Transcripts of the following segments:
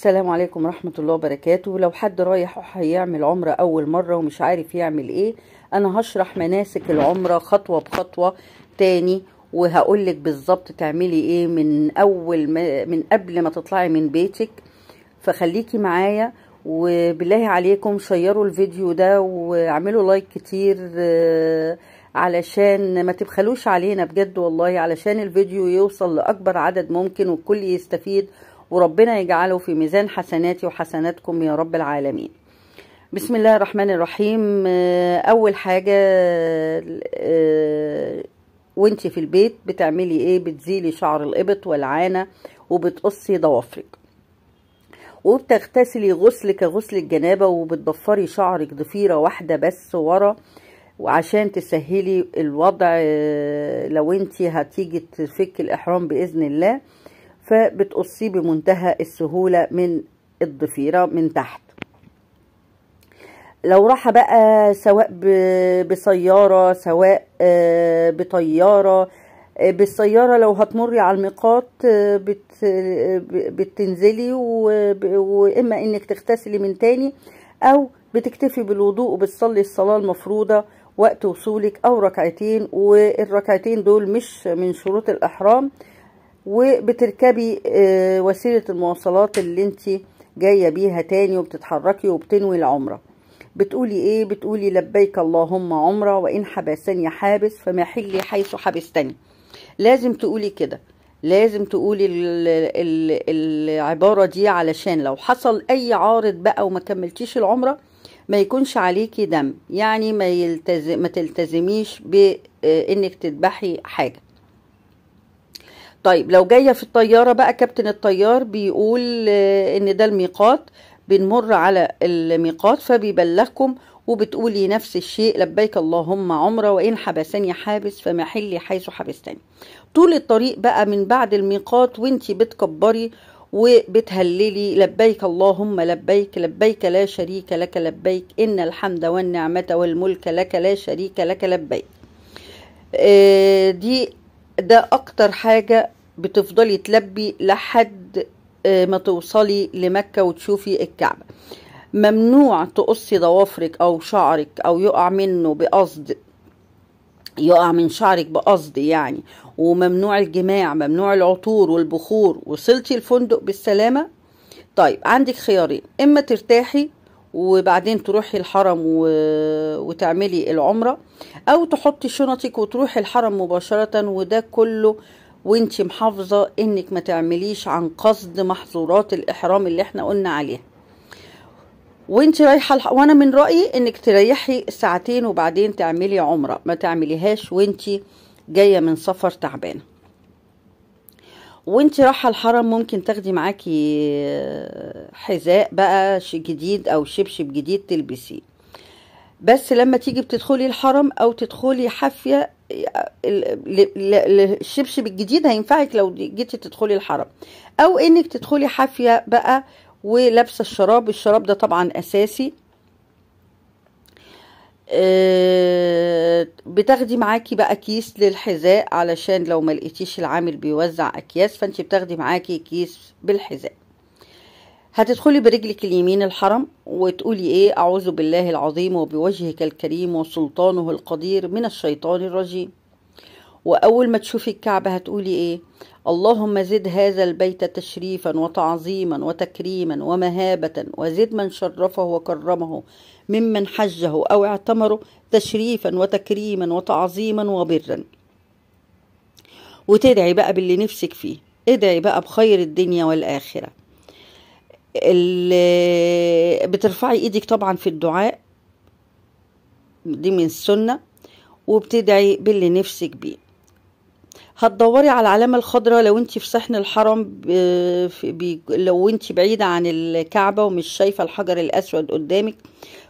السلام عليكم ورحمة الله وبركاته لو حد رايح هيعمل عمرة أول مرة ومش عارف يعمل إيه أنا هشرح مناسك العمرة خطوة بخطوة تاني وهقولك بالظبط تعملي إيه من أول ما من قبل ما تطلعي من بيتك فخليكي معايا وبالله عليكم شيروا الفيديو ده واعملوا لايك كتير آه، علشان ما تبخلوش علينا بجد والله علشان الفيديو يوصل لأكبر عدد ممكن والكل يستفيد وربنا يجعله في ميزان حسناتي وحسناتكم يا رب العالمين بسم الله الرحمن الرحيم آه، اول حاجه آه، وانت في البيت بتعملي ايه بتزيلي شعر الابط والعانه وبتقصي ضوافرك وبتغتسلي غسل كغسل الجنابه وبتضفري شعرك ضفيره واحده بس ورا وعشان تسهلي الوضع آه، لو انت هتيجي تفك الاحرام باذن الله فبتقصيه بمنتهى السهولة من الضفيرة من تحت لو راح بقى سواء بسيارة سواء آه، بطيارة آه، بالسيارة لو هتمري على الميقات آه، بت بتنزلي وإما إنك تغتسلي من تاني أو بتكتفي بالوضوء وبتصلي الصلاة المفروضة وقت وصولك أو ركعتين والركعتين دول مش من شروط الإحرام وبتركبي آه، وسيلة المواصلات اللي انت جاية بيها تاني وبتتحركي وبتنوي العمرة بتقولي ايه بتقولي لبيك اللهم عمرة وان حبسني حابس فما حلي حيث حبستني لازم تقولي كده لازم تقولي العبارة دي علشان لو حصل أي عارض بقى وما كملتيش العمرة ما يكونش عليكي دم يعني ما, يلتزم ما تلتزميش بإنك آه، تذبحي حاجة طيب لو جايه في الطياره بقى كابتن الطيار بيقول آه، ان ده الميقات بنمر على الميقات فبيبلغكم وبتقولي نفس الشيء لبيك اللهم عمرة وإن حبسني حابس فمحلي حيث حبستني طول الطريق بقى من بعد الميقات وانتي بتكبري وبتهللي لبيك اللهم لبيك لبيك لا شريك لك لبيك إن الحمد والنعمة والملك لك لا شريك لك لبيك آه، دي ده أكتر حاجة بتفضلي تلبي لحد آه، ما توصلي لمكة وتشوفي الكعبة ممنوع تقصي ضوافرك او شعرك او يقع منه بقصد يقع من شعرك بقصد يعني وممنوع الجماع ممنوع العطور والبخور وصلتي الفندق بالسلامة طيب عندك خيارين اما ترتاحي وبعدين تروحي الحرم و... وتعملي العمرة أو تحطي شنطك وتروحي الحرم مباشرة وده كله وانت محافظة انك ما تعمليش عن قصد محظورات الاحرام اللي احنا قلنا عليها وانت رايحة وانا من رأيي انك تريحي ساعتين وبعدين تعملي عمرة ما تعمليهاش وانت جاية من سفر تعبانة وانت رايحة الحرم ممكن تاخدي معاكي حذاء بقى جديد او شبشب جديد تلبسيه بس لما تيجي بتدخلي الحرم او تدخلي حافيه الشبشب الجديد هينفعك لو جيتي تدخلي الحرم او انك تدخلي حافيه بقى ولابسه الشراب الشراب ده طبعا اساسي آه، بتاخدي معاكي بقى كيس للحذاء علشان لو ما لقيتيش العامل بيوزع اكياس فانت بتاخدي معاكي كيس بالحذاء هتدخلي برجلك اليمين الحرم وتقولي ايه اعوذ بالله العظيم وبوجهك الكريم وسلطانه القدير من الشيطان الرجيم واول ما تشوفي الكعبه هتقولي ايه اللهم زد هذا البيت تشريفا وتعظيما وتكريما ومهابه وزد من شرفه وكرمه ممن حجه او اعتمره تشريفا وتكريما وتعظيما وبرا وتدعي بقى باللي نفسك فيه ادعي بقى بخير الدنيا والاخره بترفعي ايدك طبعا في الدعاء دي من السنة وبتدعي باللي نفسك بيه هتدوري على العلامة الخضراء لو انت في صحن الحرم بي لو انت بعيدة عن الكعبة ومش شايفة الحجر الأسود قدامك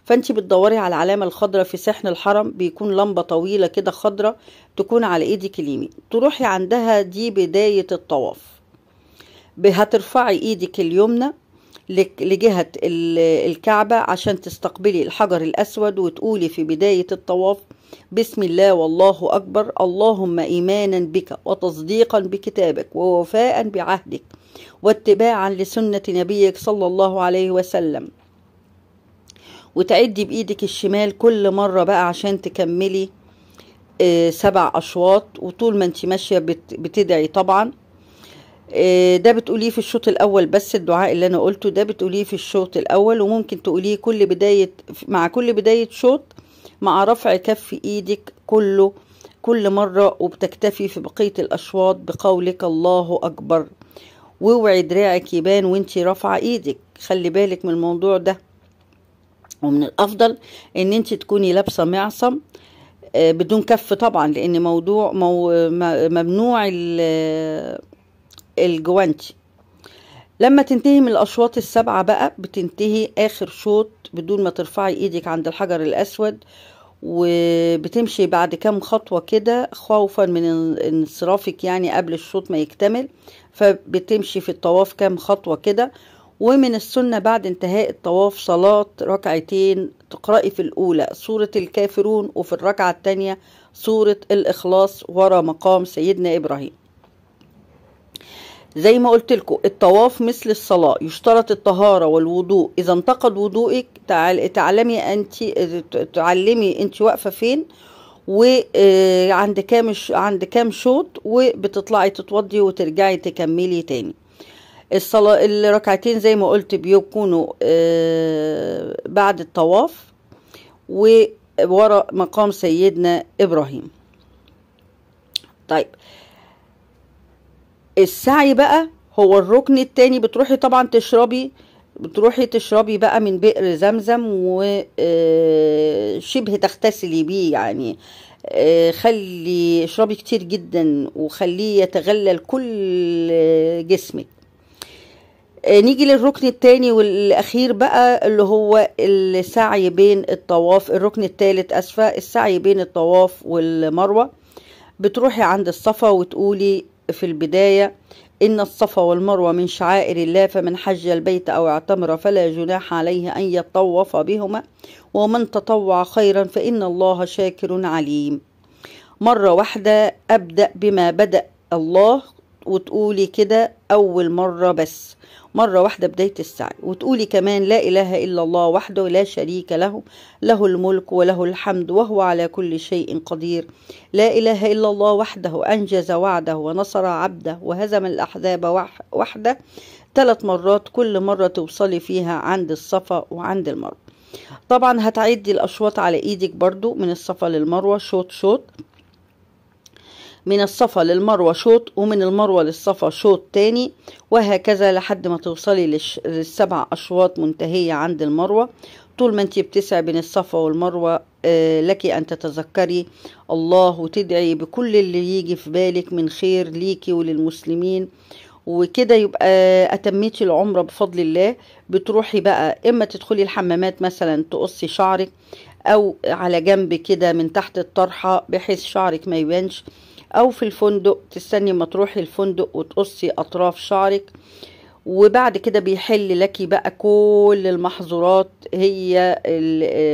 فانت بتدوري على العلامة الخضراء في صحن الحرم بيكون لمبة طويلة كده خضراء تكون على ايدك اليمين تروحي عندها دي بداية الطواف هترفعي ايدك اليمنى لجهة الكعبة عشان تستقبلي الحجر الأسود وتقولي في بداية الطواف بسم الله والله أكبر اللهم إيمانا بك وتصديقا بكتابك ووفاء بعهدك واتباعا لسنة نبيك صلى الله عليه وسلم وتعدي بإيدك الشمال كل مرة بقى عشان تكملي آه، سبع أشواط وطول ما انت ماشية بتدعي طبعا آه، ده بتقوليه في الشوط الاول بس الدعاء اللي انا قلته ده بتقوليه في الشوط الاول وممكن تقوليه كل بدايه مع كل بدايه شوط مع رفع كف ايدك كله كل مره وبتكتفي في بقيه الاشواط بقولك الله اكبر واوعي دراعك يبان وانتي رافعه ايدك خلي بالك من الموضوع ده ومن الافضل ان انت تكوني لابسه معصم آه، بدون كف طبعا لان موضوع ممنوع الجوانتي لما تنتهي من الأشواط السبعة بقى بتنتهي آخر شوط بدون ما ترفعي إيدك عند الحجر الأسود وبتمشي بعد كام خطوة كده خوفا من انصرافك يعني قبل الشوط ما يكتمل فبتمشي في الطواف كام خطوة كده ومن السنة بعد انتهاء الطواف صلاة ركعتين تقرأي في الأولى سورة الكافرون وفي الركعة الثانيه سورة الإخلاص ورا مقام سيدنا إبراهيم زي ما قلت لكم الطواف مثل الصلاة يشترط الطهارة والوضوء إذا انتقد وضوءك تعلمي أنت تعلمي أنت واقفة فين وعند آه، كام عند كام شوط وبتطلعي تتوضي وترجعي تكملي تاني الصلاة الركعتين زي ما قلت بيكونوا آه، بعد الطواف وورا مقام سيدنا إبراهيم طيب السعي بقى هو الركن التاني بتروحي طبعا تشربي بتروحي تشربي بقى من بئر زمزم وشبه آه، تغتسلي بيه يعني آه، خلي اشربي كتير جدا وخليه يتغلل كل جسمك آه، نيجي للركن التاني والاخير بقى اللي هو السعي بين الطواف الركن التالت اسفه السعي بين الطواف والمروه بتروحي عند الصفا وتقولي في البداية إن الصفا والمروة من شعائر الله فمن حج البيت أو اعتمر فلا جناح عليه أن يطوف بهما ومن تطوع خيرا فإن الله شاكر عليم مرة واحدة أبدأ بما بدأ الله وتقولي كده أول مرة بس مرة واحدة بداية السعي وتقولي كمان لا إله إلا الله وحده لا شريك له له الملك وله الحمد وهو على كل شيء قدير لا إله إلا الله وحده أنجز وعده ونصر عبده وهزم الأحزاب وحده ثلاث مرات كل مرة توصلي فيها عند الصفا وعند المروة طبعا هتعدي الأشواط على إيدك برضو من الصفا للمروة شوط شوط من الصفا للمروة شوط ومن المروة للصفا شوط تاني وهكذا لحد ما توصلي للسبع أشواط منتهية عند المروة طول ما انت بتسعي بين الصفا والمروة آه، لك أن تتذكري الله وتدعي بكل اللي يجي في بالك من خير ليكي وللمسلمين وكده يبقى أتميتي العمرة بفضل الله بتروحي بقى إما تدخلي الحمامات مثلا تقصي شعرك أو على جنب كده من تحت الطرحة بحيث شعرك ما يبانش أو في الفندق تستني ما تروحي الفندق وتقصي أطراف شعرك وبعد كده بيحل لك بقى كل المحظورات هي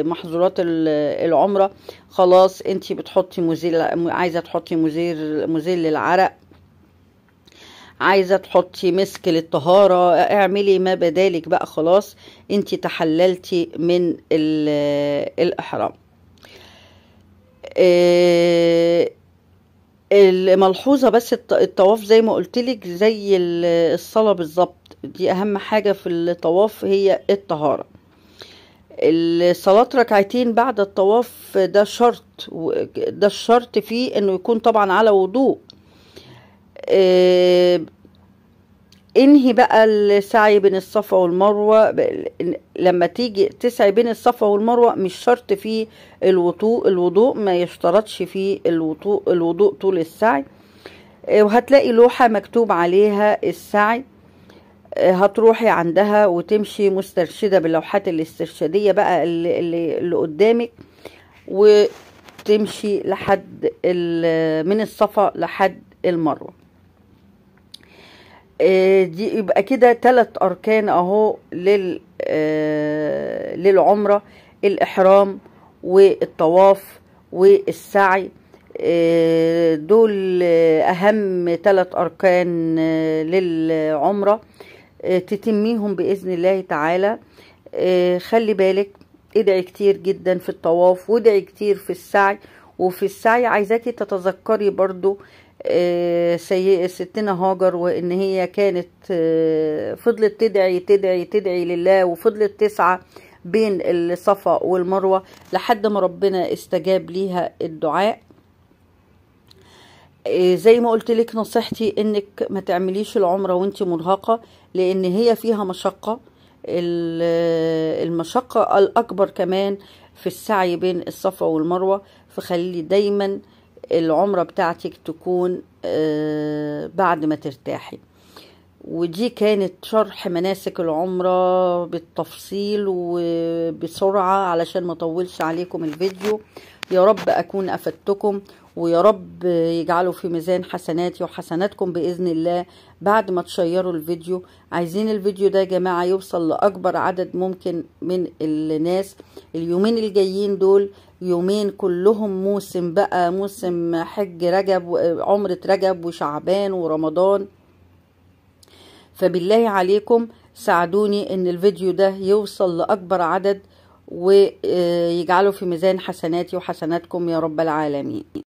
محظورات العمرة خلاص انت بتحطي مزيل عايزة تحطي مزيل مزيل للعرق عايزة تحطي مسك للطهارة اعملي ما بدالك بقى خلاص انت تحللتي من الإحرام اه الملحوظة بس الطواف زي ما قلتلك زي الصلاة بالظبط دي أهم حاجة في الطواف هي الطهارة الصلاة ركعتين بعد الطواف ده شرط ده الشرط فيه انه يكون طبعا على وضوء آه، انهي بقى السعي بين الصفا والمروة لما تيجي تسعي بين الصفا والمروة مش شرط في الوضوء الوضوء ما يشترطش في الوضوء الوضوء طول السعي آه، وهتلاقي لوحة مكتوب عليها السعي آه، هتروحي عندها وتمشي مسترشدة باللوحات الاسترشادية بقى اللي, اللي, قدامك وتمشي لحد من الصفا لحد المروه آه، دي يبقى كده تلات أركان أهو لل آه، للعمرة الإحرام والطواف والسعي آه، دول أهم تلات أركان للعمرة تتميهم بإذن الله تعالى خلي بالك ادعي كتير جدا في الطواف وادعي كتير في السعي وفي السعي عايزاكي تتذكري برضو آه، ستنا هاجر وان هي كانت آه، فضلت تدعي تدعي تدعي لله وفضلت تسعى بين الصفا والمروه لحد ما ربنا استجاب ليها الدعاء آه، زي ما قلت لك نصيحتي انك ما تعمليش العمره وانت مرهقه لان هي فيها مشقه المشقه الاكبر كمان في السعي بين الصفا والمروه فخلي دايما آه العمرة بتاعتك تكون آه، بعد ما ترتاحي ودي كانت شرح مناسك العمرة بالتفصيل وبسرعة علشان ما اطولش عليكم الفيديو يا رب أكون أفدتكم ويا رب يجعله في ميزان حسناتي وحسناتكم بإذن الله بعد ما تشيروا الفيديو عايزين الفيديو ده يا جماعة يوصل لأكبر عدد ممكن من الناس اليومين الجايين دول يومين كلهم موسم بقى موسم حج رجب عمرة رجب وشعبان ورمضان فبالله عليكم ساعدوني ان الفيديو ده يوصل لاكبر عدد ويجعله آه، في ميزان حسناتي وحسناتكم يا رب العالمين